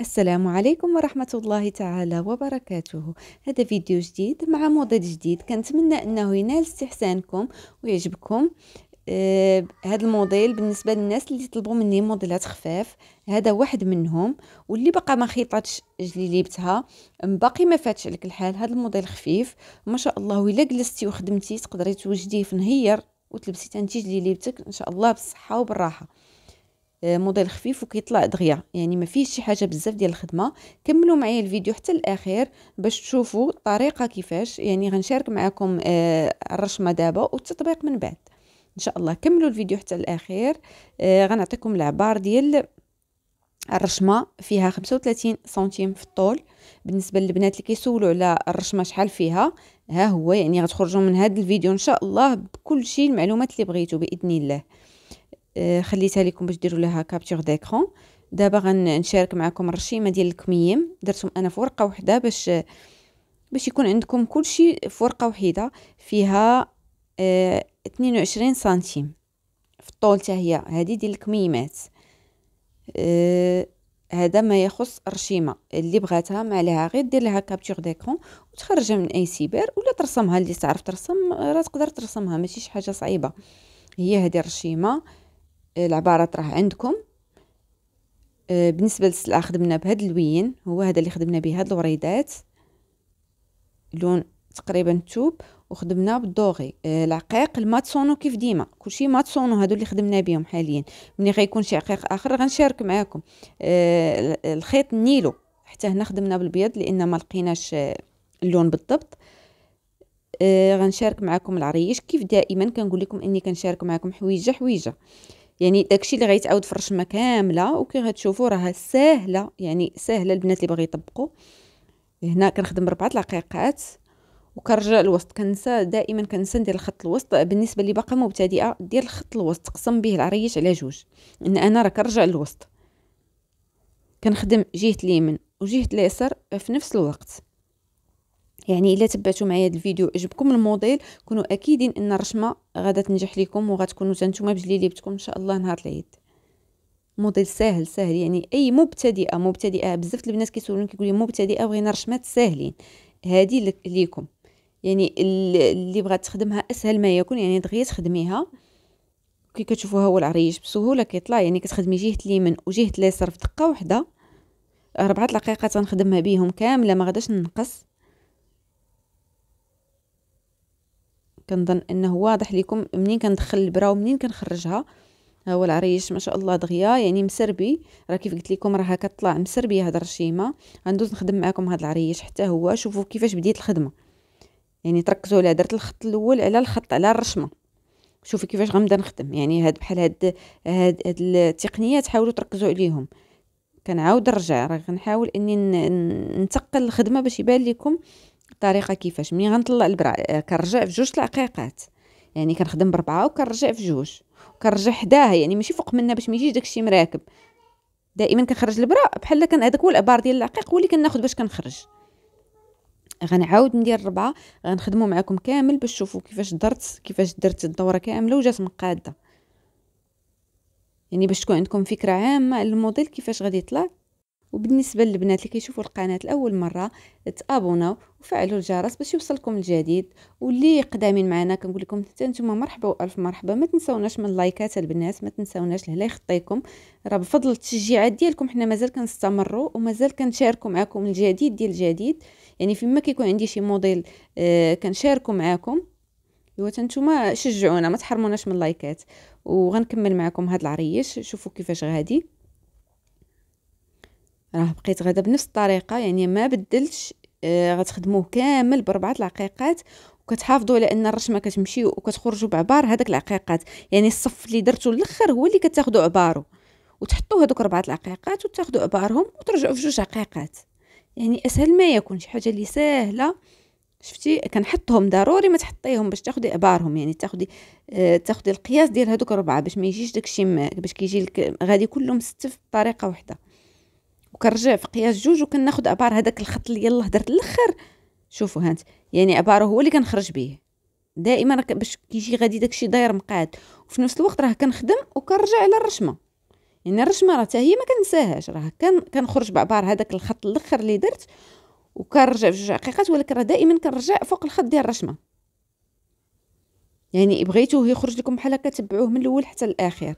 السلام عليكم ورحمة الله تعالى وبركاته هذا فيديو جديد مع موديل جديد كنتمنى انه ينال استحسانكم ويعجبكم آه هذا الموديل بالنسبة للناس اللي طلبوا مني موديلات خفاف هذا واحد منهم واللي بقى ما خيطاتش جليبتها باقي ما فاتش عليك الحال هذا الموديل خفيف ما شاء الله وإلا جلستي وخدمتي تقدري توجديه في نهير وتلبسي تنتيج جليبتك ان شاء الله بالصحة وبالراحة آه، موديل خفيف وكيطلع دغيا يعني ما فيهش شي حاجه بزاف ديال الخدمه كملوا معايا الفيديو حتى الاخير باش تشوفوا الطريقه كيفاش يعني غنشارك معكم آه، الرشمه دابا والتطبيق من بعد ان شاء الله كملوا الفيديو حتى الاخير آه، غنعطيكم العبار ديال الرشمه فيها 35 سنتيم في الطول بالنسبه للبنات اللي كيسولوا على الرشمه شحال فيها ها هو يعني غتخرجوا من هذا الفيديو ان شاء الله بكل شيء المعلومات اللي بغيتوا باذن الله آه، خليتها لكم باش ديروا لها كابتور ديكرون دابا غنشارك معكم الرشيمه ديال الكميم درتهم انا في ورقه وحده باش باش يكون عندكم كلشي في ورقه وحده فيها اه 22 سنتيم في الطول حتى هي هذه ديال الكميمات اه هذا ما يخص الرشيمه اللي بغاتها ما عليها غير دير لها كابتور ديكرون وتخرجها من اي سيبر ولا ترسمها اللي تعرف ترسم راه تقدر ترسمها ماشي شي حاجه صعيبه هي هذه الرشيمه العبارة راه عندكم آه، بالنسبة للسلعة خدمنا بهاد اللوين هو هذا اللي خدمنا به هاد الوريدات لون تقريبا توب وخدمنا بالدوغي آه، العقيق الماتسونو كيف ديما كلشي ماتسونو هادو اللي خدمنا بهم حاليا ملي غيكون شي عقيق اخر غنشارك معاكم آه، الخيط النيلو حتى هنا خدمنا بالبيض لان ما لقيناش اللون بالضبط غنشارك معاكم العريش كيف دائما كنقول لكم اني كنشارك معاكم حويجه حويجه يعني داكشي اللي غيتعاود في الرشمه كامله وكي غتشوفوا راه ساهله يعني ساهله البنات اللي باغي يطبقوا هنا كنخدم ربعة دقيقات وكنرجع الوسط كنسى دائما كنسى ندير الخط الوسط بالنسبه اللي باقا مبتدئه دير الخط الوسط قسم به العريش على جوج ان انا راه كنرجع للوسط كنخدم جهه اليمين وجهه اليسار في نفس الوقت يعني الا تبعتوا معايا هذا الفيديو عجبكم الموديل كونوا اكيدين ان الرشمه غادا تنجح لكم وغتكونوا نتوما بجليلي ان شاء الله نهار العيد موديل ساهل ساهل يعني اي مبتدئه مبتدئه بزاف البنات كيسولوني كيقول لي مبتدئه بغينا رشمات ساهلين هذه ليكم يعني اللي بغات تخدمها اسهل ما يكون يعني دغيا تخدميها كي كتشوفوها هو العريش بسهوله كيطلع يعني كتخدمي جهه اليمين وجهه اليسار في دقه واحده ربعة دقائق تنخدمها بيهم كامله ما غاداش ننقص كنظن انه واضح لكم منين كندخل البرا ومنين كنخرجها ها آه، هو العريش ما شاء الله دغيا يعني مسربي راه كيف قلت لكم راه كطلع مسربيه هاد الرشيمه غندوز نخدم معكم هاد العريش حتى هو شوفوا كيفاش بديت الخدمه يعني تركزوا على درت الخط الاول على الخط على الرشمه شوفوا كيفاش غنبدا نخدم يعني هاد بحال هاد هاد, هاد التقنيات حاولوا تركزوا عليهم كنعاود نرجع راه غنحاول اني نتقل الخدمه باش يبان لكم الطريقه كيفاش ملي غنطلع البرا آه، كنرجع في جوج تلقيقات يعني كنخدم بربعه وكنرجع في جوج وكنرجع حداها يعني ماشي فوق منها باش ما يجيش داكشي مراكب دائما كنخرج البرا بحال كان هذاك هو الابار ديال العقيق هو اللي كناخذ باش كنخرج غنعاود ندير ربعه غنخدمو معكم كامل باش تشوفوا كيفاش درت كيفاش درت الدوره كامله وجات مقاده يعني باش تكون عندكم فكره عامه على الموديل كيفاش غادي يطلع وبالنسبه للبنات اللي كيشوفوا القناه لاول مره تابوناو وفعلوا الجرس باش يوصلكم الجديد واللي قدامين معنا كنقول لكم حتى نتوما مرحبا والف مرحبا ما تنساوناش من اللايكات البنات ما تنساوناش لهلا يخطيكم راه بفضل التشجيعات ديالكم حنا مازال كنستمروا ومازال كنشاركوا معكم الجديد ديال الجديد يعني فيما كيكون عندي شي موديل آه كنشاركو معاكم ايوا نتوما شجعونا ما تحرموناش من اللايكات وغنكمل معكم هاد العريش شوفوا كيفاش غادي راه بقيت غدا بنفس الطريقه يعني ما بدلتش آه، غتخدموه كامل بربعه العقيقات وكتحافظوا على ان الرشمه كتمشي وكتخرجوا بعبار هذاك العقيقات يعني الصف اللي درتو الاخر هو اللي كتاخذوا عبارو وتحطوا هذوك ربعه العقيقات وتاخذوا عبارهم وترجعوا في جوج عقيقات يعني اسهل ما يكون شي حاجه اللي سهله شفتي كنحطهم ضروري ما تحطيهم باش تاخدي عبارهم يعني تاخدي آه تاخدي القياس ديال هذوك ربعه باش ما يجيش داكشي معاك باش كيجي لك غادي كلهم ست في طريقه واحده وكنرجع في قياس جوج وكناخد ابار هذاك الخط اللي يلاه درت الاخر شوفوا هانت يعني ابارو هو اللي كنخرج به دائما باش كيجي غادي داكشي داير مقاد وفي نفس الوقت راه كنخدم وكنرجع على الرشمه يعني الرشمه راه حتى هي ما كنساهاش راه كنخرج بعبار هذاك الخط الاخر اللي درت وكنرجع في جوج عقيقات ولكن راه دائما كنرجع فوق الخط ديال الرشمه يعني بغيتوه يخرج لكم بحال هكا تبعوه من الاول حتى الاخير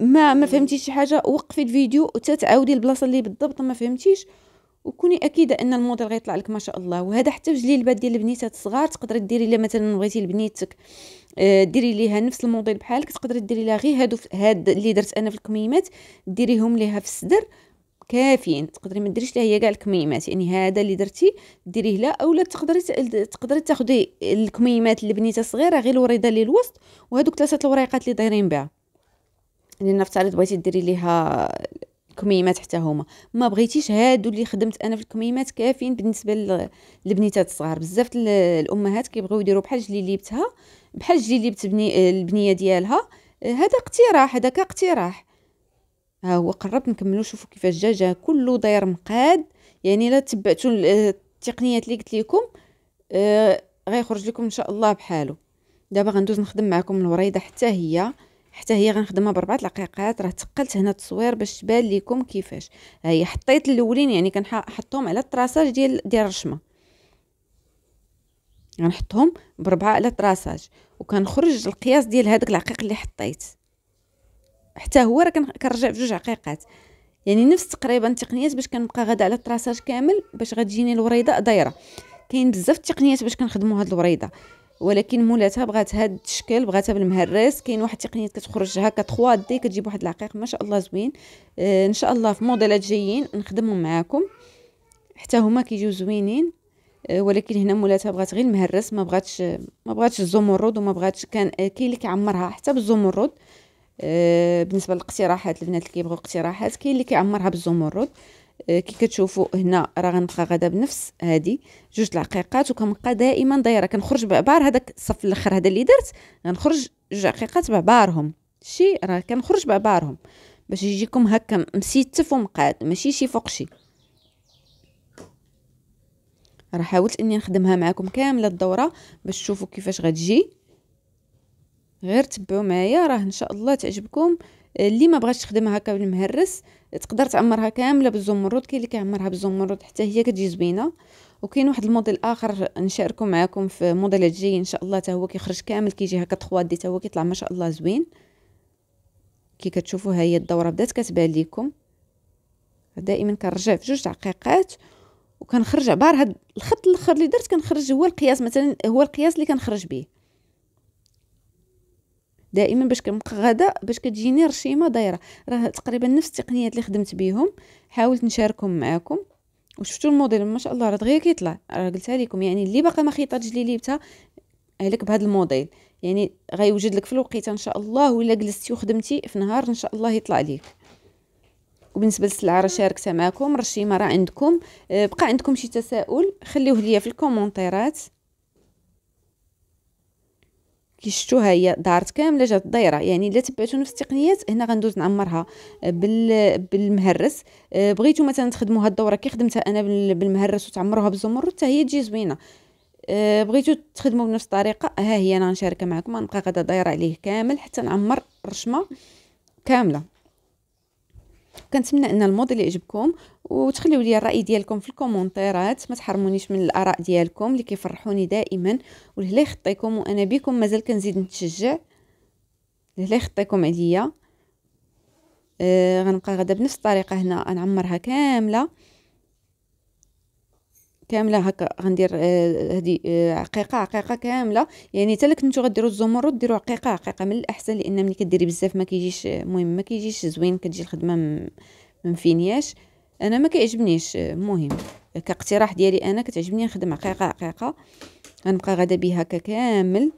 ما ما فهمتيش شي حاجه وقفي الفيديو وتتعاودي البلاصه اللي بالضبط ما فهمتيش وكوني اكيده ان الموديل غيطلع لك ما شاء الله وهذا حتى في جلي ديال البنيتات الصغار تقدري ديري لها مثلا بغيتي لبنيتك آه، ديري ليها نفس الموديل بحالك تقدري ديري لها غير هادو هاد اللي درت انا في الكميمات ديريهم ليها في الصدر كافيين تقدري ما ديريش ليها هي كاع الكميمات يعني هذا اللي درتي ديريه لها اولا تقدري تقدري تاخدي الكميمات اللي بنيتها صغيره غير الوريده اللي الوسط وهذوك ثلاثه الوريقات اللي دايرين بها لنفترض بغيتي ديري ليها الكميمات حتى هما ما بغيتيش هادو اللي خدمت انا في الكميمات كافيين بالنسبه للبنيتات الصغار بزاف الامهات كيبغيو يديروا بحال جليبتها بحال جليبت بني البنيه ديالها هذا اقتراح هذا كاقتراح ها هو قربت نكملو شوفوا كيفاش جا جا كله داير مقاد يعني لا تبعتوا التقنيات اللي قلت لكم آه، غيخرج لكم ان شاء الله بحالو دابا غندوز نخدم معكم الوريده حتى هي حتى هي غنخدمها بربعة دقيقات راه تقلت هنا التصوير باش تبان لكم كيفاش ها هي حطيت الاولين يعني كنحطهم على التراساج ديال ديال الرشمه غنحطهم بربعه على التراساج وكنخرج القياس ديال هذاك العقيق اللي حطيت حتى هو راه كنرجع بجوج عقيقات يعني نفس تقريبا التقنيات باش كنبقى غادا على التراساج كامل باش غتجيني الوريضه دايره كاين بزاف التقنيات باش كنخدموا هاد الوريضه ولكن مولاتها بغات هاد الشكل بغاتها بالمهرس كاين واحد التقنيه كتخرج هكا 3 دي كتجيب واحد العقيق ما شاء الله زوين آه ان شاء الله في موديلات جايين نخدمهم معاكم حتى هما كيجيو زوينين آه ولكن هنا مولاتها بغات غير المهرس ما بغاتش ما بغاتش الزمرد وما بغاتش كان آه كاين اللي كيعمرها حتى بالزمرد آه بالنسبه للاقتراحات البنات اللي كيبغيو اقتراحات كاين اللي كيعمرها بالزمرد آه آه، كي كتشوفوا هنا راه غنبقى غدا بنفس هادي جوج العقيقات وكنبقى دائما دايره كنخرج بعبار هذاك الصف الاخر هذا اللي درت غنخرج جوج عقيقات بعبارهم شي راه كنخرج بعبارهم باش يجيكم هكا مسيتف ومقاد ماشي شي فوق شي راه حاولت اني نخدمها معكم كامله الدوره باش تشوفوا كيفاش غتجي غير تبعوا معايا راه ان شاء الله تعجبكم اللي ما بغاتش تخدمها هكا بالمهرس تقدر تعمرها كامله بالزمرد كاين اللي كيعمرها بالزمرد حتى هي كتجي زوينه وكاين واحد الموديل اخر نشاركو معاكم في موديلات جايين ان شاء الله حتى هو كيخرج كامل كيجي هكا 3 دي حتى هو كيطلع ما شاء الله زوين كي كتشوفوا ها هي الدوره بدات كتبان ليكم دائما كنرجع في جوج دقيقات وكنخرج عبار هاد الخط الاخر اللي درت كنخرج هو القياس مثلا هو القياس اللي كنخرج به دائما باش كنبقى غدا باش كتجيني رشيمه دايره راه تقريبا نفس التقنيات اللي خدمت بهم حاولت نشاركهم معكم وشفتوا الموديل ما شاء الله راه دغيا كيطلع راه قلتها لكم يعني اللي باقا ما خيطاتش اللي ليبتها عليك بهذا الموديل يعني غيوجد لك في الوقيته ان شاء الله ولا جلستي وخدمتي في نهار ان شاء الله يطلع ليك وبالنسبه للسلعه راه شاركتها معكم رشيمه راه عندكم آه، بقى عندكم شي تساؤل خليوه ليا في الكومونتيرات كي شفتوها هي دارت كامله جات دايره يعني الا تبعتو نفس التقنيات هنا غندوز نعمرها آه، بال بالمهرس آه، بغيتو مثلا تخدموا هاد الدوره كي خدمتها انا بالمهرس وتعمروها بالزمرد حتى هي تجي زوينه آه، بغيتو تخدموا بنفس الطريقه ها هي انا غنشاركها معكم غنبقى غدا دايره عليه كامل حتى نعمر الرشمه كامله كنتمنى ان الموديل يعجبكم وتخليو لي الراي ديالكم في الكومونتيرات ما تحرمونيش من الاراء ديالكم اللي كيفرحوني دائما والهلا يخطيكم وانا بكم مازال كنزيد نتشجع الهلا يخطيكم عليا آه غنبقى غدا بنفس الطريقه هنا غنعمرها كامله كامله هكا غندير هذه آه، آه، عقيقه عقيقه كامله يعني حتى لك نتو غديروا الزمرد ديروا عقيقه عقيقه من الاحسن لان ملي كديري بزاف ما كيجيش المهم ما كيجيش زوين كتجي الخدمه ما مفينياش انا ما كيعجبنيش المهم آه، كاقتراح ديالي انا كتعجبني نخدم عقيقه عقيقه غنبقى غدا بيه هكا كامل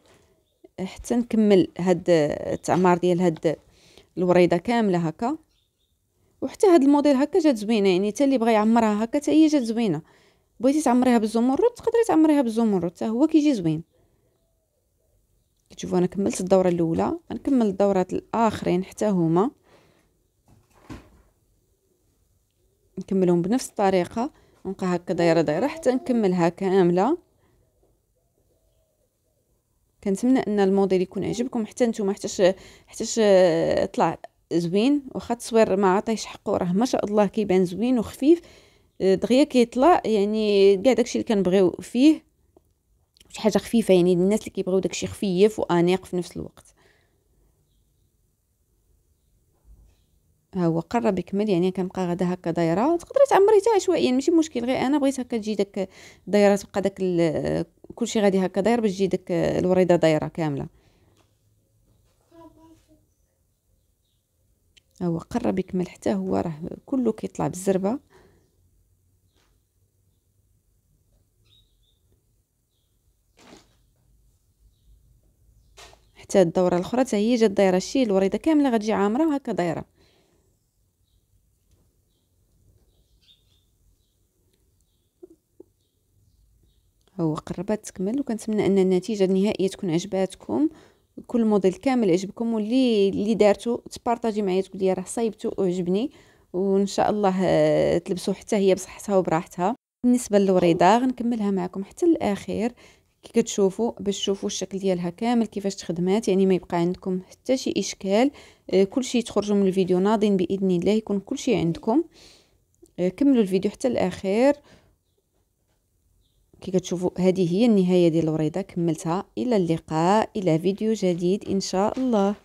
حتى نكمل هاد التعمار ديال هاد الوريده كامله هكا وحتى هاد الموديل هكا جات زوينه يعني حتى اللي بغى يعمرها هكا حتى هي جات زوينه بغيتي تعمريها بالزمرد تقدري تعمريها بالزمرد حتى هو كيجي زوين كتشوفوا انا كملت الدوره الاولى غنكمل الدورات الاخرين حتى هما نكملهم بنفس الطريقه نبقى هكا دايره دايره حتى نكملها كامله كنتمنى ان الموديل يكون عجبكم حتى نتوما حتى حتى آه، طلع زوين واخا التصوير ما عطيش حقه راه ما شاء الله كيبان زوين وخفيف دغيا كيطلع يعني كاع داكشي اللي كنبغيو فيه شي حاجه خفيفه يعني الناس اللي كيبغيو داكشي خفيف وانيق في نفس الوقت ها هو قرب يكمل يعني كنبقى غدا هكا دايره تقدري تعمري حتى يعني عشوائيا ماشي مشكل غير انا بغيت هكا تجي داك دايره تبقى داك كلشي غادي هكا داير باش تجي داك الوريده دايره كامله هو قرب يكمل حتى هو راه كله كيطلع بالزربه حتى الدوره الاخرى حتى هي جات دايره شي الوريده كامله غتجي عامره وهكا دايره هو قربت تكمل وكنتمنى ان النتيجه النهائيه تكون عجباتكم كل موديل كامل عجبكم واللي اللي دارتو تبارطاجي معايا تقول لي راه صايبته وعجبني وان شاء الله آه، تلبسو حتى هي بصحتها وبراحتها بالنسبه للوريده غنكملها معكم حتى الاخير كي كتشوفوا باش تشوفوا الشكل ديالها كامل كيفاش تخدمات يعني ما يبقى عندكم حتى شي اشكال آه كلشي تخرجوا من الفيديو ناضين باذن الله يكون كلشي عندكم آه كملوا الفيديو حتى الاخير كي كتشوفوا هذه هي النهايه ديال الوريضه كملتها الى اللقاء الى فيديو جديد ان شاء الله